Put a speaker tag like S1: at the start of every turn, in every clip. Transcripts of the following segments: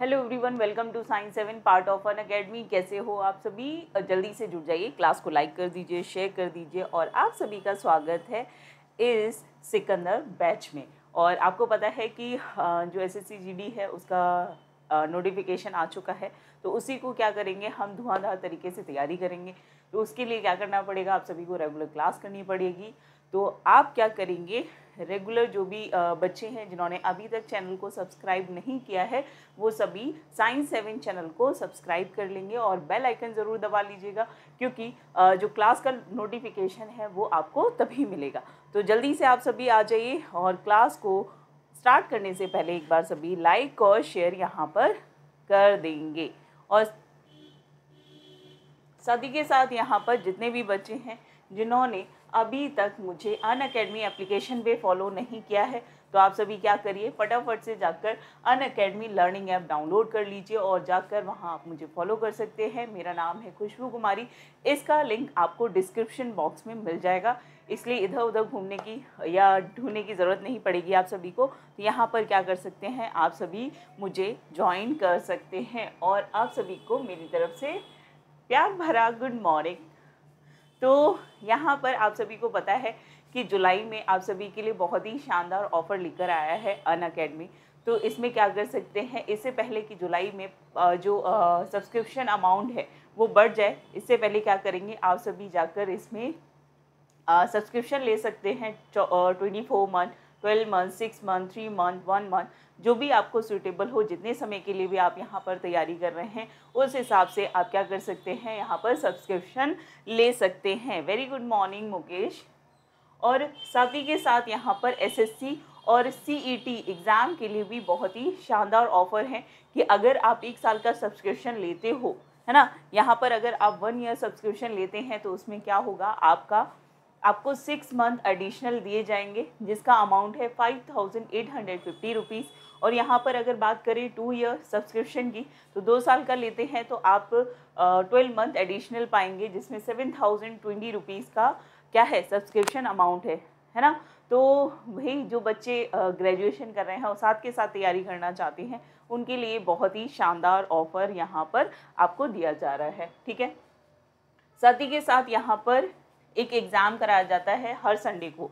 S1: hello everyone welcome to science seven part of Unacademy कैसे हो आप सभी जल्दी से जुड़ जाइए क्लास को लाइक कर दीजिए शेयर कर दीजिए और आप सभी का स्वागत है इस सिकंदर बैच में और आपको पता है कि जो एस एस है उसका नोटिफिकेशन आ चुका है तो उसी को क्या करेंगे हम धुआंधार तरीके से तैयारी करेंगे तो उसके लिए क्या करना पड़ेगा आप सभी को रेगुलर क्लास करनी पड़ेगी तो आप क्या करेंगे रेगुलर जो भी बच्चे हैं जिन्होंने अभी तक चैनल को सब्सक्राइब नहीं किया है वो सभी साइंस सेवन चैनल को सब्सक्राइब कर लेंगे और बेल आइकन ज़रूर दबा लीजिएगा क्योंकि जो क्लास का नोटिफिकेशन है वो आपको तभी मिलेगा तो जल्दी से आप सभी आ जाइए और क्लास को स्टार्ट करने से पहले एक बार सभी लाइक और शेयर यहाँ पर कर देंगे और साथ ही के साथ यहाँ पर जितने भी बच्चे हैं जिन्होंने अभी तक मुझे अन अकेडमी एप्लीकेशन पे फॉलो नहीं किया है तो आप सभी क्या करिए फटाफट से जाकर Unacademy learning app download कर लीजिए और जाकर वहाँ आप मुझे फॉलो कर सकते हैं मेरा नाम है खुशबू कुमारी इसका लिंक आपको डिस्क्रिप्शन बॉक्स में मिल जाएगा इसलिए इधर उधर घूमने की या ढूंढने की ज़रूरत नहीं पड़ेगी आप सभी को तो यहाँ पर क्या कर सकते हैं आप सभी मुझे ज्वाइन कर सकते हैं और आप सभी को मेरी तरफ से प्यार भरा गुड मॉर्निंग तो यहाँ पर आप सभी को पता है कि जुलाई में आप सभी के लिए बहुत ही शानदार ऑफर लेकर आया है अन अकेडमी तो इसमें क्या कर सकते हैं इससे पहले कि जुलाई में जो सब्सक्रिप्शन अमाउंट है वो बढ़ जाए इससे पहले क्या करेंगे आप सभी जाकर इसमें सब्सक्रिप्शन ले सकते हैं twenty four month twelve month six month three month one month जो भी आपको सूटेबल हो जितने समय के लिए भी आप यहाँ पर तैयारी कर रहे हैं उस हिसाब से आप क्या कर सकते हैं यहाँ पर सब्सक्रिप्शन ले सकते हैं वेरी गुड मॉर्निंग मुकेश और साथ ही के साथ यहाँ पर एसएससी और सीईटी एग्ज़ाम e के लिए भी बहुत ही शानदार ऑफ़र है कि अगर आप एक साल का सब्सक्रिप्शन लेते हो है ना यहाँ पर अगर आप वन ईयर सब्सक्रिप्शन लेते हैं तो उसमें क्या होगा आपका आपको सिक्स मंथ एडिशनल दिए जाएंगे जिसका अमाउंट है five thousand eight hundred fifty rupees और यहाँ पर अगर बात करें टू ईयर सब्सक्रिप्शन की तो दो साल का लेते हैं तो आप ट्वेल्व मंथ एडिशनल पाएंगे जिसमें सेवन थाउजेंड ट्वेंटी रुपीज़ का क्या है सब्सक्रिप्शन अमाउंट है है ना तो भाई जो बच्चे ग्रेजुएशन कर रहे हैं और साथ के साथ तैयारी करना चाहते हैं उनके लिए बहुत ही शानदार ऑफ़र यहाँ पर आपको दिया जा रहा है ठीक है साथ ही के साथ यहाँ पर एक एग्ज़ाम कराया जाता है हर संडे को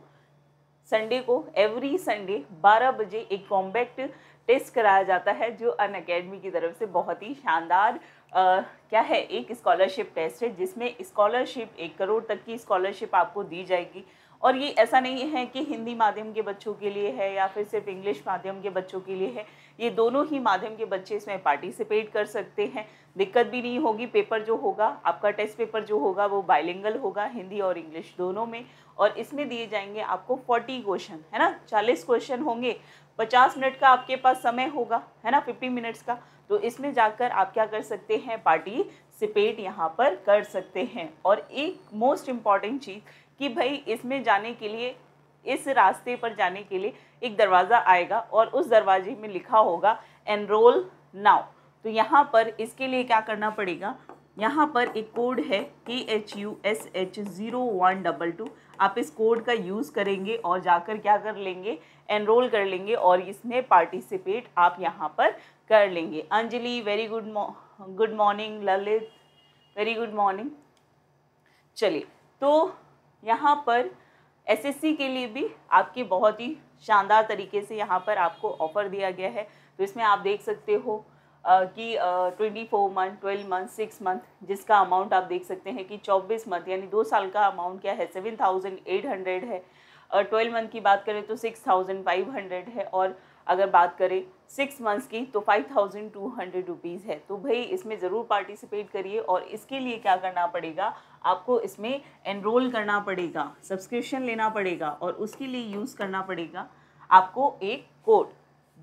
S1: संडे को एवरी संडे 12 बजे एक कॉम्बैक्ट टेस्ट कराया जाता है जो अन अकेडमी की तरफ से बहुत ही शानदार क्या है एक स्कॉलरशिप टेस्ट है जिसमें स्कॉलरशिप एक करोड़ तक की स्कॉलरशिप आपको दी जाएगी और ये ऐसा नहीं है कि हिंदी माध्यम के बच्चों के लिए है या फिर सिर्फ इंग्लिश माध्यम के बच्चों के लिए है ये दोनों ही माध्यम के बच्चे इसमें पार्टिसिपेट कर सकते हैं दिक्कत भी नहीं होगी पेपर जो होगा आपका टेस्ट पेपर जो होगा वो बाइलिंगल होगा हिंदी और इंग्लिश दोनों में और इसमें दिए जाएंगे आपको फोर्टी क्वेश्चन है ना चालीस क्वेश्चन होंगे पचास मिनट का आपके पास समय होगा है ना फिफ्टी मिनट्स का तो इसमें जाकर आप क्या कर सकते हैं पार्टिसिपेट यहाँ पर कर सकते हैं और एक मोस्ट इम्पॉर्टेंट चीज़ कि भाई इसमें जाने के लिए इस रास्ते पर जाने के लिए एक दरवाज़ा आएगा और उस दरवाजे में लिखा होगा एनरोल नाउ तो यहाँ पर इसके लिए क्या करना पड़ेगा यहाँ पर एक कोड है K H U S H zero one double two आप इस कोड का यूज़ करेंगे और जाकर क्या कर लेंगे एनरोल कर लेंगे और इसमें पार्टिसिपेट आप यहाँ पर कर लेंगे Anjali very good good morning Lalit very good morning चलिए तो यहाँ पर एसएससी के लिए भी आपके बहुत ही शानदार तरीके से यहाँ पर आपको ऑफ़र दिया गया है तो इसमें आप देख सकते हो कि twenty four month twelve month six month जिसका अमाउंट आप देख सकते हैं कि चौबीस मंथ यानी दो साल का अमाउंट क्या है सेवन थाउजेंड एट हंड्रेड है ट्वेल्व मंथ की बात करें तो सिक्स थाउजेंड फाइव हंड्रेड है और अगर बात करें सिक्स मंथ्स की तो five thousand two hundred rupees है तो भाई इसमें ज़रूर पार्टिसिपेट करिए और इसके लिए क्या करना पड़ेगा आपको इसमें एनरोल करना पड़ेगा सब्सक्रिप्शन लेना पड़ेगा और उसके लिए यूज़ करना पड़ेगा आपको एक कोड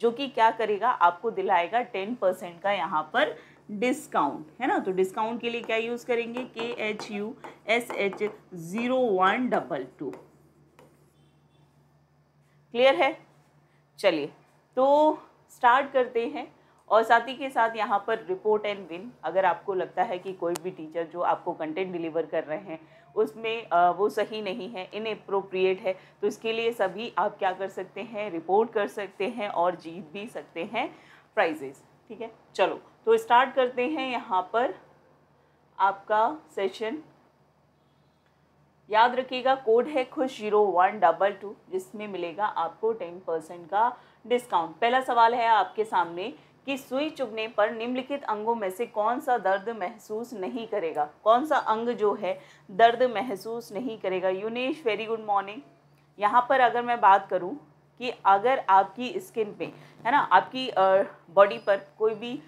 S1: जो कि क्या करेगा आपको दिलाएगा टेन परसेंट का यहाँ पर डिस्काउंट है ना तो डिस्काउंट के लिए क्या यूज़ करेंगे K H U S H zero one double two clear है चलिए तो स्टार्ट करते हैं और साथ ही के साथ यहाँ पर रिपोर्ट एंड विन अगर आपको लगता है कि कोई भी टीचर जो आपको कंटेंट डिलीवर कर रहे हैं उसमें वो सही नहीं है अप्रोप्रिएट है तो इसके लिए सभी आप क्या कर सकते हैं रिपोर्ट कर सकते हैं और जीत भी सकते हैं प्राइजेस ठीक है चलो तो स्टार्ट करते हैं यहाँ पर आपका सेशन याद रखिएगा कोड है खुश जीरो वन डबल टू जिसमें मिलेगा आपको टेन परसेंट का डिस्काउंट पहला सवाल है आपके सामने कि सुई चुभने पर निम्नलिखित अंगों में से कौन सा दर्द महसूस नहीं करेगा कौन सा अंग जो है दर्द महसूस नहीं करेगा यूनेश वेरी गुड मॉर्निंग यहाँ पर अगर मैं बात करूँ कि अगर आपकी स्किन पे है ना आपकी बॉडी पर कोई भी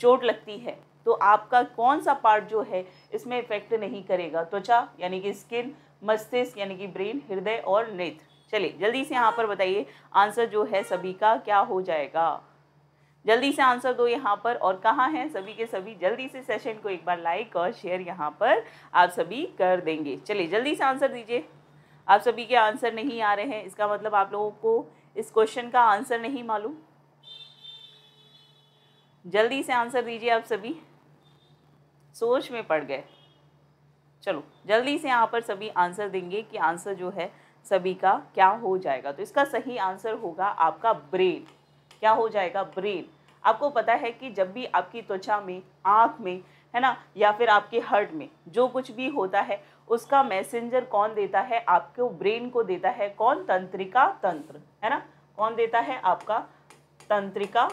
S1: चोट लगती है तो आपका कौन सा पार्ट जो है इसमें इफेक्ट नहीं करेगा त्वचा यानी कि स्किन मस्तिष्क यानी कि ब्रेन हृदय और नेत्र चलिए जल्दी से यहाँ पर बताइए आंसर जो है सभी का क्या हो जाएगा जल्दी से आंसर दो यहाँ पर और कहाँ हैं सभी के सभी जल्दी से सेशन को एक बार लाइक और शेयर यहाँ पर आप सभी कर देंगे चलिए जल्दी से आंसर दीजिए आप सभी के आंसर नहीं आ रहे हैं इसका मतलब आप लोगों को इस क्वेश्चन का आंसर नहीं मालूम जल्दी से आंसर दीजिए आप सभी सोच में पड़ गए चलो जल्दी से यहाँ पर सभी आंसर देंगे कि आंसर जो है सभी का क्या हो जाएगा तो इसका सही आंसर होगा आपका ब्रेन क्या हो जाएगा ब्रेन आपको पता है कि जब भी आपकी त्वचा में आँख में है ना या फिर आपके हर्ट में जो कुछ भी होता है उसका मैसेंजर कौन देता है आपको ब्रेन को देता है कौन तंत्रिका तंत्र है ना कौन देता है आपका तंत्रिका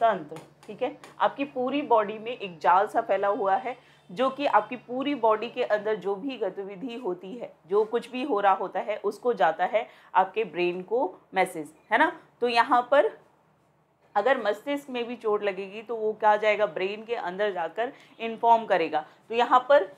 S1: तंत्र ठीक है आपकी पूरी बॉडी में एक जाल सा फैला हुआ है जो कि आपकी पूरी बॉडी के अंदर जो भी गतिविधि होती है जो कुछ भी हो रहा होता है उसको जाता है आपके ब्रेन को मैसेज है ना तो यहाँ पर अगर मस्तिष्क में भी चोट लगेगी तो वो क्या जाएगा ब्रेन के अंदर जाकर इन्फॉर्म करेगा तो यहाँ पर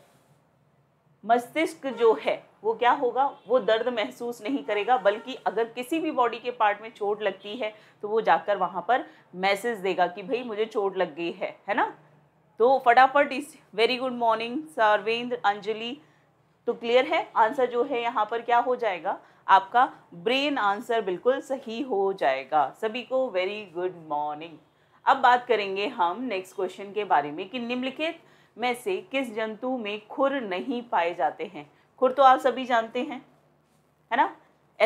S1: मस्तिष्क जो है वो क्या होगा वो दर्द महसूस नहीं करेगा बल्कि अगर किसी भी बॉडी के पार्ट में चोट लगती है तो वो जाकर वहाँ पर मैसेज देगा कि भाई मुझे चोट लग गई है है ना तो फटाफट इस very good morning Sarvendra Anjali तो क्लियर है आंसर जो है यहाँ पर क्या हो जाएगा आपका ब्रेन आंसर बिल्कुल सही हो जाएगा सभी को वेरी गुड मॉर्निंग अब बात करेंगे हम नेक्स्ट क्वेश्चन के बारे में कि निम्नलिखित में से किस जंतु में खुर नहीं पाए जाते हैं खुर तो आप सभी जानते हैं है ना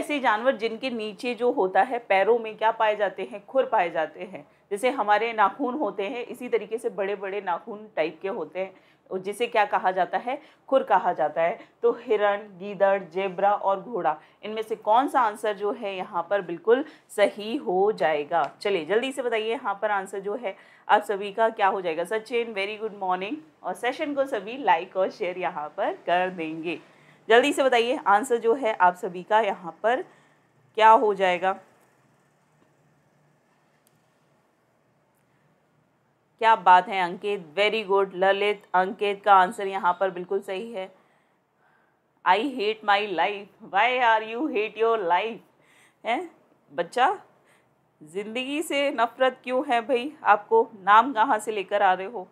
S1: ऐसे जानवर जिनके नीचे जो होता है पैरों में क्या पाए जाते हैं खुर पाए जाते हैं जैसे हमारे नाखून होते हैं इसी तरीके से बड़े बड़े नाखून टाइप के होते हैं जिसे क्या कहा जाता है खुर कहा जाता है तो हिरण गीदड़ जेबरा और घोड़ा इनमें से कौन सा आंसर जो है यहाँ पर बिल्कुल सही हो जाएगा चलिए जल्दी से बताइए यहाँ पर आंसर जो है आप सभी का क्या हो जाएगा सचिन वेरी गुड मॉर्निंग और सेशन को सभी लाइक और शेयर यहाँ पर कर देंगे जल्दी से बताइए आंसर जो है आप सभी का यहाँ पर क्या हो जाएगा क्या बात है अंकित वेरी गुड ललित अंकित का आंसर यहाँ पर बिल्कुल सही है I hate my life why are you hate your life है बच्चा ज़िंदगी से नफ़रत क्यों है भाई आपको नाम कहाँ से लेकर आ रहे हो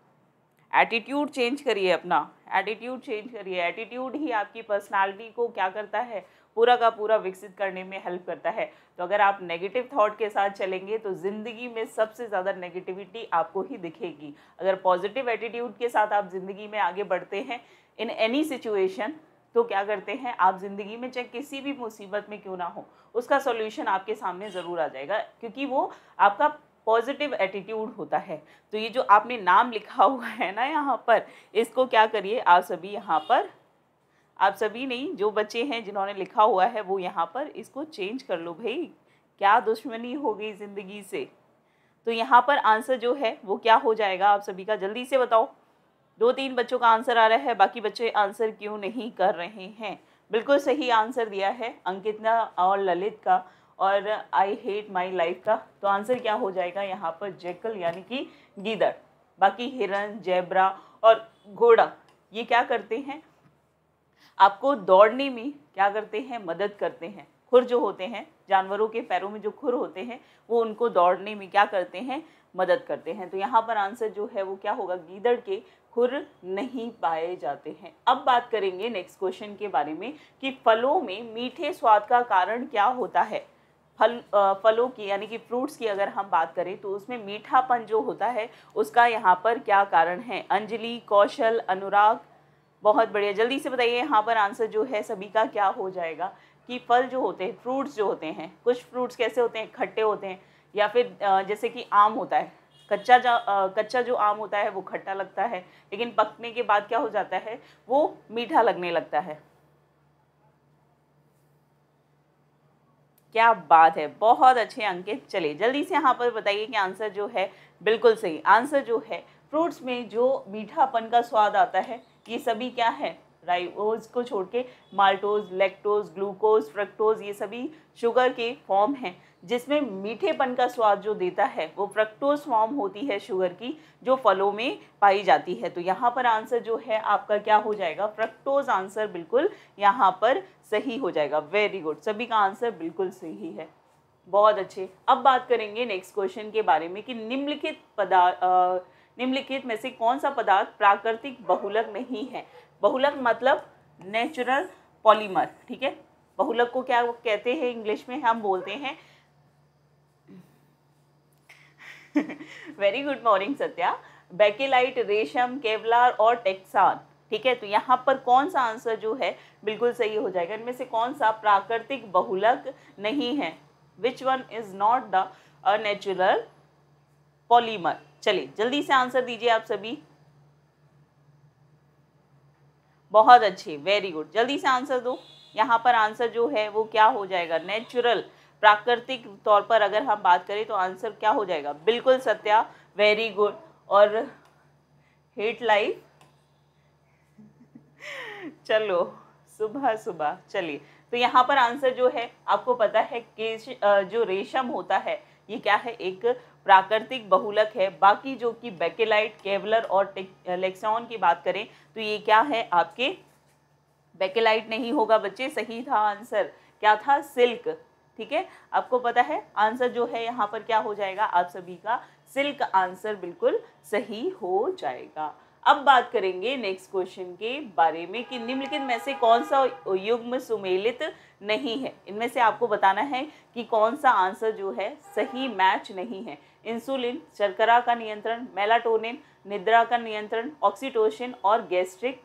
S1: एटीट्यूड चेंज करिए अपना एटीट्यूड चेंज करिए एटीट्यूड ही आपकी पर्सनालिटी को क्या करता है पूरा का पूरा विकसित करने में हेल्प करता है तो अगर आप नेगेटिव थॉट के साथ चलेंगे तो ज़िंदगी में सबसे ज़्यादा नेगेटिविटी आपको ही दिखेगी अगर पॉजिटिव एटीट्यूड के साथ आप ज़िंदगी में आगे बढ़ते हैं इन एनी सिचुएशन तो क्या करते हैं आप ज़िंदगी में चाहे किसी भी मुसीबत में क्यों ना हो उसका सोल्यूशन आपके सामने ज़रूर आ जाएगा क्योंकि वो आपका पॉजिटिव एटीट्यूड होता है तो ये जो आपने नाम लिखा हुआ है ना यहाँ पर इसको क्या करिए आप सभी यहाँ पर आप सभी नहीं जो बच्चे हैं जिन्होंने लिखा हुआ है वो यहाँ पर इसको चेंज कर लो भाई क्या दुश्मनी हो गई ज़िंदगी से तो यहाँ पर आंसर जो है वो क्या हो जाएगा आप सभी का जल्दी से बताओ दो तीन बच्चों का आंसर आ रहा है बाकी बच्चे आंसर क्यों नहीं कर रहे हैं बिल्कुल सही आंसर दिया है ना और ललित का और आई हेट माई लाइफ का तो आंसर क्या हो जाएगा यहाँ पर जैकल यानी कि गीदड़ बाकी हिरन जैबरा और घोड़ा ये क्या करते हैं आपको दौड़ने में क्या करते हैं मदद करते हैं खुर जो होते हैं जानवरों के पैरों में जो खुर होते हैं वो उनको दौड़ने में क्या करते हैं मदद करते हैं तो यहाँ पर आंसर जो है वो क्या होगा गीदड़ के खुर नहीं पाए जाते हैं अब बात करेंगे नेक्स्ट क्वेश्चन के बारे में कि फलों में मीठे स्वाद का कारण क्या होता है फल फलों की यानी कि फ्रूट्स की अगर हम बात करें तो उसमें मीठापन जो होता है उसका यहाँ पर क्या कारण है अंजलि कौशल अनुराग बहुत बढ़िया जल्दी से बताइए यहाँ पर आंसर जो है सभी का क्या हो जाएगा कि फल जो होते हैं फ्रूट्स जो होते हैं कुछ फ्रूट्स कैसे होते हैं खट्टे होते हैं या फिर जैसे कि आम होता है कच्चा जा कच्चा जो आम होता है वो खट्टा लगता है लेकिन पकने के बाद क्या हो जाता है वो मीठा लगने लगता है क्या बात है बहुत अच्छे अंकित चले जल्दी से यहाँ पर बताइए कि आंसर जो है बिल्कुल सही आंसर जो है फ्रूट्स में जो मीठापन का स्वाद आता है ये सभी क्या है राइबोज को छोड़ के माल्टोज लेक्टोज ग्लूकोज फ्रक्टोज ये सभी शुगर के फॉर्म हैं जिसमें मीठेपन का स्वाद जो देता है वो फ्रक्टोज फॉर्म होती है शुगर की जो फलों में पाई जाती है तो यहाँ पर आंसर जो है आपका क्या हो जाएगा फ्रक्टोज आंसर बिल्कुल यहाँ पर सही हो जाएगा वेरी गुड सभी का आंसर बिल्कुल सही है बहुत अच्छे अब बात करेंगे नेक्स्ट क्वेश्चन के बारे में कि निम्नलिखित पदार्थ निम्नलिखित में से कौन सा पदार्थ प्राकृतिक बहुलक नहीं है बहुलक मतलब नेचुरल पॉलीमर ठीक है बहुलक को क्या कहते हैं इंग्लिश में हम बोलते हैं very good morning Satya bakelite रेशम केवलार और टेक्सान ठीक है तो यहाँ पर कौन सा आंसर जो है बिल्कुल सही हो जाएगा इनमें से कौन सा प्राकृतिक बहुलक नहीं है which one is not the natural polymer चलिए जल्दी से आंसर दीजिए आप सभी बहुत अच्छे वेरी गुड जल्दी से आंसर दो यहाँ पर आंसर जो है वो क्या हो जाएगा नेचुरल प्राकृतिक तौर पर अगर हम बात करें तो आंसर क्या हो जाएगा बिल्कुल सत्या वेरी गुड और हेट लाइफ चलो सुबह सुबह चलिए तो यहाँ पर आंसर जो है आपको पता है कि जो रेशम होता है ये क्या है एक प्राकृतिक बहुलक है बाकी जो कि बेकेलाइट केवलर और लेक्सॉन की बात करें तो ये क्या है आपके बेकेलाइट नहीं होगा बच्चे सही था आंसर क्या था सिल्क ठीक है आपको पता है आंसर जो है यहाँ पर क्या हो जाएगा आप सभी का सिल्क आंसर बिल्कुल सही हो जाएगा अब बात करेंगे नेक्स्ट क्वेश्चन के बारे में कि निम्नलिखित में से कौन सा युग्म सुमेलित नहीं है इनमें से आपको बताना है कि कौन सा आंसर जो है सही मैच नहीं है इंसुलिन शर्करा का नियंत्रण मेलाटोनिन निद्रा का नियंत्रण ऑक्सीटोशन और गैस्ट्रिक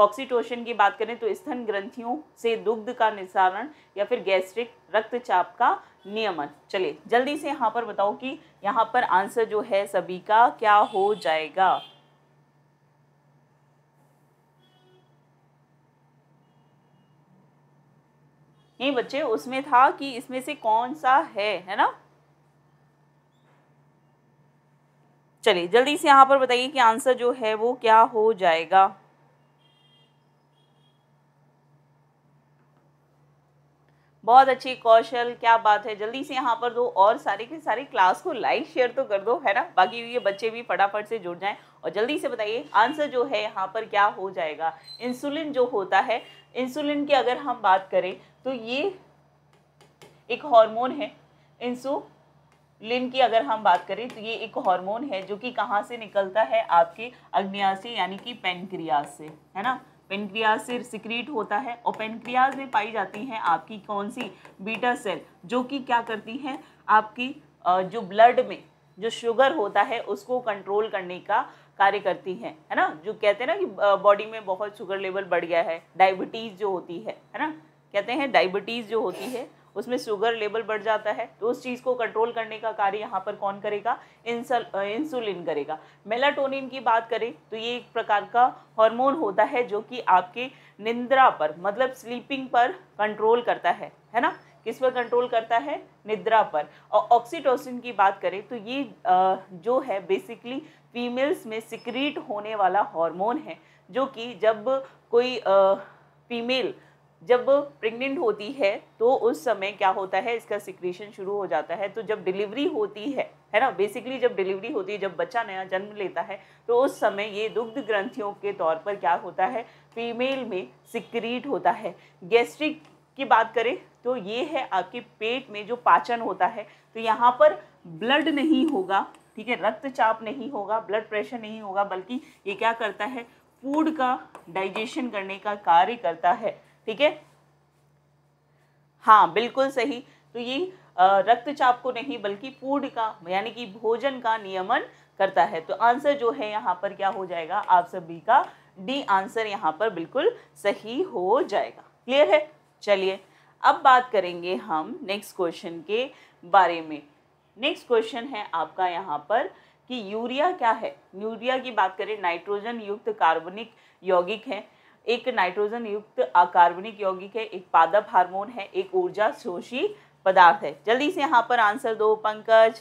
S1: ऑक्सीटोशन की बात करें तो स्तन ग्रंथियों से दुग्ध का निस्सारण या फिर गैस्ट्रिक रक्तचाप का नियमन चलिए जल्दी से यहाँ पर बताओ कि यहाँ पर आंसर जो है सभी का क्या हो जाएगा नहीं बच्चे उसमें था कि इसमें से कौन सा है है ना चलिए जल्दी से यहाँ पर बताइए कि आंसर जो है वो क्या हो जाएगा बहुत अच्छी कौशल क्या बात है जल्दी से यहाँ पर दो और सारे के सारे क्लास को लाइक शेयर तो कर दो है ना बाकी ये बच्चे भी फटाफट से जुड़ जाएं और जल्दी से बताइए आंसर जो है यहाँ पर क्या हो जाएगा इंसुलिन जो होता है इंसुलिन की अगर हम बात करें तो ये एक हार्मोन है इंसू लिन की अगर हम बात करें तो ये एक हार्मोन है जो कि कहाँ से निकलता है आपके अग्निया से यानी कि पेनक्रियाज से है ना पेनक्रियाज से सिक्रीट होता है और पेनक्रियाज में पाई जाती हैं आपकी कौन सी बीटा सेल जो कि क्या करती हैं आपकी जो ब्लड में जो शुगर होता है उसको कंट्रोल करने का कार्य करती हैं है ना जो कहते हैं ना कि बॉडी में बहुत शुगर लेवल बढ़ गया है डायबिटीज़ जो होती है है ना कहते हैं डायबिटीज़ जो होती है उसमें शुगर लेवल बढ़ जाता है तो उस चीज़ को कंट्रोल करने का कार्य यहाँ पर कौन करेगा इंसल इंसुलिन करेगा मेलाटोनिन की बात करें तो ये एक प्रकार का हार्मोन होता है जो कि आपके निंद्रा पर मतलब स्लीपिंग पर कंट्रोल करता है है ना किस पर कंट्रोल करता है निद्रा पर और ऑक्सीटोसिन की बात करें तो ये जो है बेसिकली फीमेल्स में सिक्रीट होने वाला हार्मोन है जो कि जब कोई फीमेल जब प्रेग्नेंट होती है तो उस समय क्या होता है इसका सिक्रेशन शुरू हो जाता है तो जब डिलीवरी होती है है ना बेसिकली जब डिलीवरी होती है जब बच्चा नया जन्म लेता है तो उस समय ये दुग्ध ग्रंथियों के तौर पर क्या होता है फीमेल में सिक्रीट होता है गैस्ट्रिक की बात करें तो ये है आपके पेट में जो पाचन होता है तो यहाँ पर ब्लड नहीं होगा ठीक है रक्तचाप नहीं होगा ब्लड प्रेशर नहीं होगा बल्कि ये क्या करता है फूड का डाइजेशन करने का कार्य करता है ठीक है हाँ बिल्कुल सही तो ये रक्तचाप को नहीं बल्कि पूर्ण का यानी कि भोजन का नियमन करता है तो आंसर जो है यहाँ पर क्या हो जाएगा आप सभी का डी आंसर यहाँ पर बिल्कुल सही हो जाएगा क्लियर है चलिए अब बात करेंगे हम नेक्स्ट क्वेश्चन के बारे में नेक्स्ट क्वेश्चन है आपका यहाँ पर कि यूरिया क्या है यूरिया की बात करें नाइट्रोजन युक्त कार्बनिक यौगिक है एक नाइट्रोजन युक्त अकार्बनिक यौगिक है एक पादप हार्मोन है एक ऊर्जा शोषी पदार्थ है जल्दी से यहाँ पर आंसर दो पंकज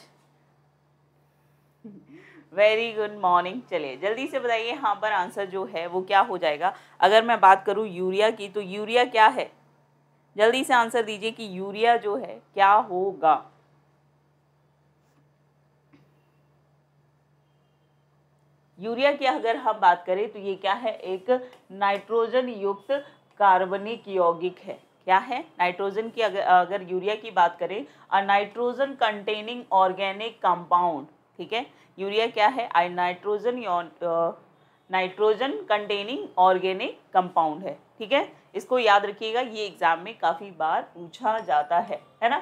S1: वेरी गुड मॉर्निंग चलिए जल्दी से बताइए यहाँ पर आंसर जो है वो क्या हो जाएगा अगर मैं बात करूँ यूरिया की तो यूरिया क्या है जल्दी से आंसर दीजिए कि यूरिया जो है क्या होगा यूरिया की अगर हम बात करें तो ये क्या है एक नाइट्रोजन युक्त कार्बनिक यौगिक है क्या है नाइट्रोजन की अगर अगर यूरिया की बात करें a nitrogen containing organic compound ठीक है यूरिया क्या है आई nitrogen nitrogen containing organic compound है ठीक है इसको याद रखिएगा ये एग्जाम में काफ़ी बार पूछा जाता है है ना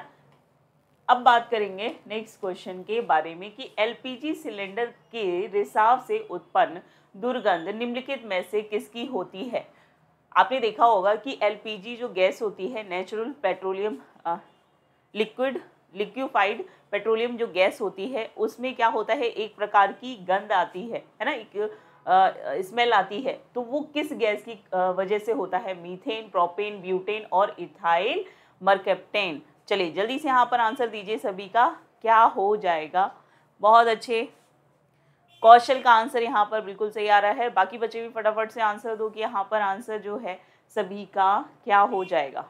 S1: अब बात करेंगे नेक्स्ट क्वेश्चन के बारे में कि एलपीजी सिलेंडर के रिसाव से उत्पन्न दुर्गंध निम्नलिखित में से किसकी होती है आपने देखा होगा कि एलपीजी जो गैस होती है natural petroleum liquid liquefied petroleum जो गैस होती है उसमें क्या होता है एक प्रकार की गंध आती है है ना एक स्मेल आती है तो वो किस गैस की वजह से होता है मीथेन प्रोपेन ब्यूटेन और इथाइल मरकेप्टेन चलिए जल्दी से यहाँ पर आंसर दीजिए सभी का क्या हो जाएगा बहुत अच्छे कौशल का आंसर यहाँ पर बिल्कुल सही आ रहा है बाकी बच्चे भी फटाफट से आंसर दो कि यहाँ पर आंसर जो है सभी का क्या हो जाएगा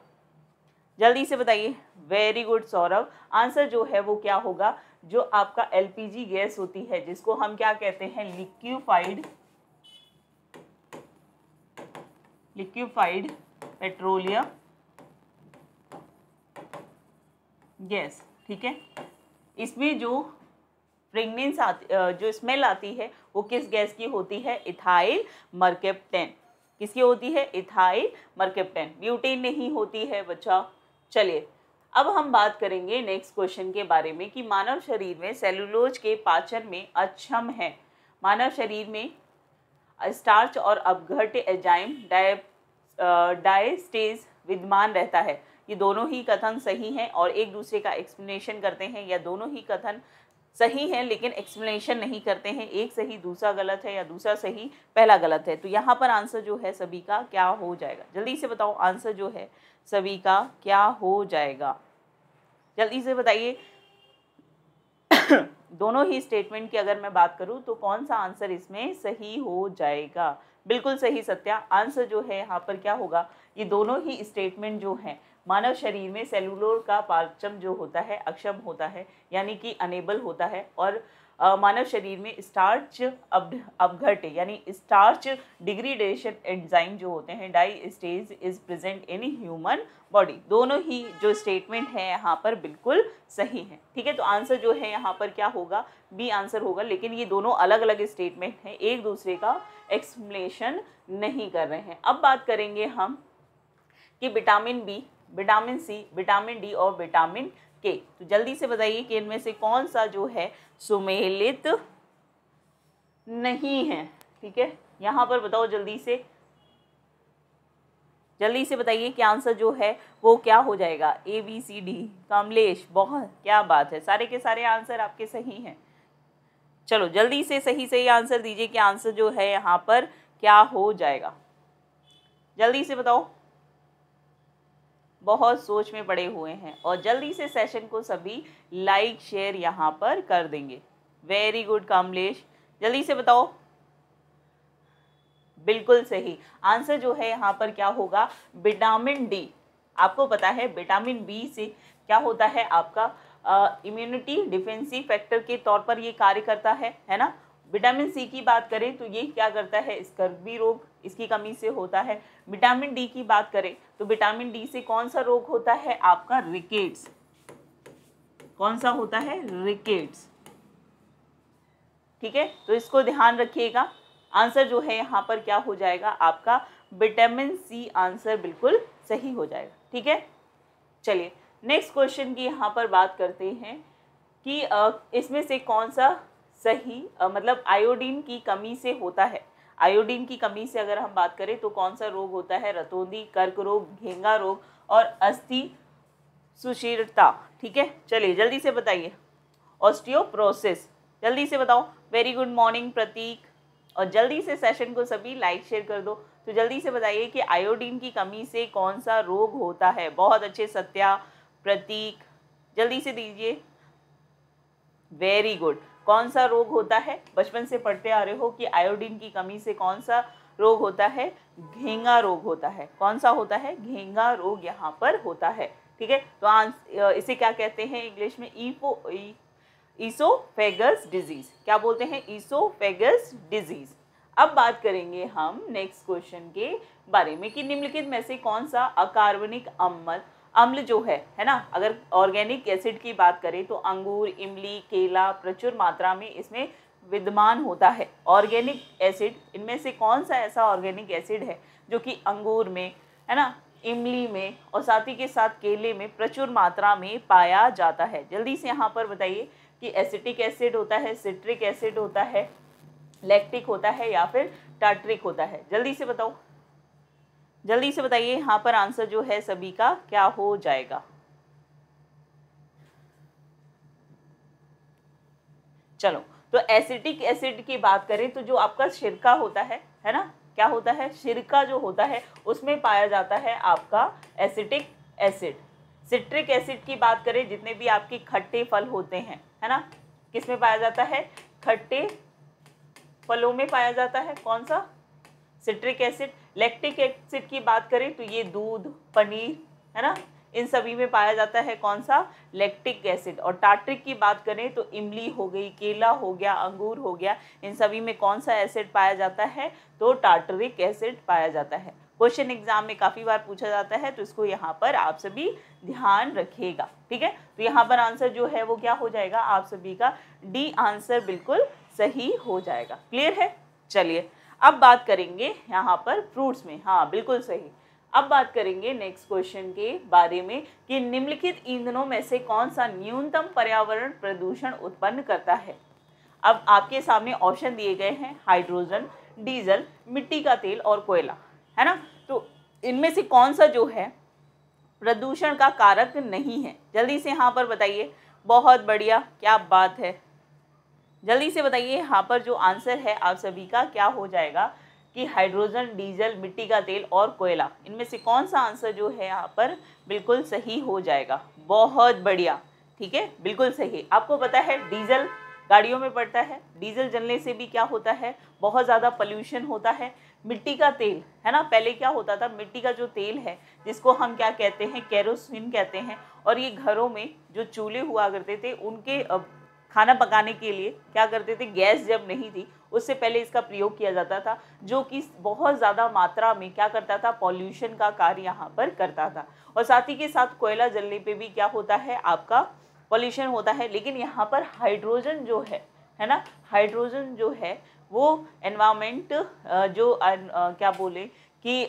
S1: जल्दी से बताइए वेरी गुड सौरभ आंसर जो है वो क्या होगा जो आपका एलपीजी गैस होती है जिसको हम क्या कहते हैं लिक्विफाइड लिक्विफाइड पेट्रोलियम गैस ठीक है इसमें जो प्रेगनेंस आती जो स्मेल आती है वो किस गैस की होती है इथाइल मर्केप्टेन किसकी होती है इथाइल मर्केप्टेन ब्यूटेन नहीं होती है बच्चा चलिए अब हम बात करेंगे नेक्स्ट क्वेश्चन के बारे में कि मानव शरीर में सेलुलोज के पाचन में अक्षम है मानव शरीर में स्टार्च और अपघट एजाइम डाय डायस्टेज विद्यमान रहता है ये दोनों ही कथन सही हैं और एक दूसरे का एक्सप्लेनेशन करते हैं या दोनों ही कथन सही हैं लेकिन एक्सप्लेनेशन नहीं करते हैं एक सही दूसरा गलत है या दूसरा सही पहला गलत है तो यहाँ पर आंसर जो है सभी का क्या हो जाएगा जल्दी से बताओ आंसर जो है सभी का क्या हो जाएगा जल्दी से बताइए दोनों ही स्टेटमेंट की अगर मैं बात करूँ तो कौन सा आंसर इसमें सही हो जाएगा बिल्कुल सही सत्या आंसर जो है यहाँ पर क्या होगा ये दोनों ही स्टेटमेंट जो हैं मानव शरीर में सेलुलर का पाचम जो होता है अक्षम होता है यानी कि अनेबल होता है और मानव शरीर में स्टार्च अब अवघट यानी स्टार्च डिग्रीडेशन एंजाइम जो होते हैं diastase is present in human body दोनों ही जो स्टेटमेंट है यहाँ पर बिल्कुल सही है ठीक है तो आंसर जो है यहाँ पर क्या होगा बी आंसर होगा लेकिन ये दोनों अलग अलग स्टेटमेंट हैं एक दूसरे का एक्सप्लेशन नहीं कर रहे हैं अब बात करेंगे हम कि vitamin B vitamin C vitamin D और विटामिन के तो जल्दी से बताइए कि इनमें से कौन सा जो है सुमेलित नहीं है ठीक है यहाँ पर बताओ जल्दी से जल्दी से बताइए कि आंसर जो है वो क्या हो जाएगा A B C D Kamlesh बहुत क्या बात है सारे के सारे आंसर आपके सही हैं चलो जल्दी से सही सही आंसर दीजिए कि आंसर जो है यहाँ पर क्या हो जाएगा जल्दी से बताओ बहुत सोच में पड़े हुए हैं और जल्दी से सेशन को सभी लाइक शेयर यहाँ पर कर देंगे वेरी गुड कमलेश जल्दी से बताओ बिल्कुल सही आंसर जो है यहाँ पर क्या होगा विटामिन डी आपको पता है विटामिन बी से क्या होता है आपका इम्यूनिटी डिफेंसिव फैक्टर के तौर पर ये कार्य करता है है ना विटामिन सी की बात करें तो ये क्या करता है स्कर्वी रोग इसकी कमी से होता है विटामिन डी की बात करें तो विटामिन डी से कौन सा रोग होता है आपका रिकेट्स कौन सा होता है रिकेट्स ठीक है तो इसको ध्यान रखिएगा आंसर जो है यहाँ पर क्या हो जाएगा आपका विटामिन सी आंसर बिल्कुल सही हो जाएगा ठीक है चलिए नेक्स्ट क्वेश्चन की यहाँ पर बात करते हैं कि इसमें से कौन सा सही मतलब आयोडीन की कमी से होता है आयोडीन की कमी से अगर हम बात करें तो कौन सा रोग होता है रतौंधी कर्क रोग घेंगा रोग और अस्थि सुशीरता ठीक है चलिए जल्दी से बताइए ऑस्टियोप्रोसिस जल्दी से बताओ वेरी गुड मॉर्निंग प्रतीक और जल्दी से सेशन को सभी लाइक शेयर कर दो तो जल्दी से बताइए कि आयोडीन की कमी से कौन सा रोग होता है बहुत अच्छे सत्या प्रतीक जल्दी से दीजिए वेरी गुड कौन सा रोग होता है बचपन से पढ़ते आ रहे हो कि आयोडीन की कमी से कौन सा रोग होता है घेंगा रोग होता है कौन सा होता है घेंगा रोग यहाँ पर होता है ठीक है तो आंस इसे क्या कहते हैं इंग्लिश में ईफो ईसोफेगस डिजीज क्या बोलते हैं ईसोफेगस डिजीज अब बात करेंगे हम नेक्स्ट क्वेश्चन के बारे में कि निम्नलिखित में से कौन सा अकार्बनिक अम्ल अम्ल जो है है ना अगर ऑर्गेनिक एसिड की बात करें तो अंगूर इमली केला प्रचुर मात्रा में इसमें विद्यमान होता है ऑर्गेनिक एसिड इनमें से कौन सा ऐसा ऑर्गेनिक एसिड है जो कि अंगूर में है ना इमली में और साथ ही के साथ केले में प्रचुर मात्रा में पाया जाता है जल्दी से यहाँ पर बताइए कि एसिटिक एसिड होता है सिट्रिक एसिड होता है लैक्टिक होता है या फिर टाट्रिक होता है जल्दी से बताओ जल्दी से बताइए यहाँ पर आंसर जो है सभी का क्या हो जाएगा चलो तो एसिटिक एसिड की बात करें तो जो आपका सिरका होता है है ना क्या होता है शिरका जो होता है उसमें पाया जाता है आपका एसिटिक एसिड सिट्रिक एसिड की बात करें जितने भी आपके खट्टे फल होते हैं है ना किस में पाया जाता है खट्टे फलों में पाया जाता है कौन सा सिट्रिक एसिड लैक्टिक एसिड की बात करें तो ये दूध पनीर है ना इन सभी में पाया जाता है कौन सा लैक्टिक एसिड और टार्ट्रिक की बात करें तो इमली हो गई केला हो गया अंगूर हो गया इन सभी में कौन सा एसिड पाया जाता है तो टार्ट्रिक एसिड पाया जाता है क्वेश्चन एग्जाम में काफ़ी बार पूछा जाता है तो इसको यहाँ पर आप सभी ध्यान रखिएगा ठीक है तो यहाँ पर आंसर जो है वो क्या हो जाएगा आप सभी का डी आंसर बिल्कुल सही हो जाएगा क्लियर है चलिए अब बात करेंगे यहाँ पर फ्रूट्स में हाँ बिल्कुल सही अब बात करेंगे नेक्स्ट क्वेश्चन के बारे में कि निम्नलिखित ईंधनों में से कौन सा न्यूनतम पर्यावरण प्रदूषण उत्पन्न करता है अब आपके सामने ऑप्शन दिए गए हैं हाइड्रोजन डीजल मिट्टी का तेल और कोयला है ना तो इनमें से कौन सा जो है प्रदूषण का कारक नहीं है जल्दी से यहाँ पर बताइए बहुत बढ़िया क्या बात है जल्दी से बताइए यहाँ पर जो आंसर है आप सभी का क्या हो जाएगा कि हाइड्रोजन डीजल मिट्टी का तेल और कोयला इनमें से कौन सा आंसर जो है यहाँ पर बिल्कुल सही हो जाएगा बहुत बढ़िया ठीक है बिल्कुल सही आपको पता है डीजल गाड़ियों में पड़ता है डीजल जलने से भी क्या होता है बहुत ज़्यादा पल्यूशन होता है मिट्टी का तेल है ना पहले क्या होता था मिट्टी का जो तेल है जिसको हम क्या कहते हैं कैरोसिन कहते हैं और ये घरों में जो चूल्हे हुआ करते थे उनके खाना पकाने के लिए क्या करते थे गैस जब नहीं थी उससे पहले इसका प्रयोग किया जाता था जो कि बहुत ज़्यादा मात्रा में क्या करता था पॉल्यूशन का कार्य यहाँ पर करता था और साथ ही के साथ कोयला जलने पे भी क्या होता है आपका पॉल्यूशन होता है लेकिन यहाँ पर हाइड्रोजन जो है है ना हाइड्रोजन जो है वो एनवायरमेंट जो क्या बोले कि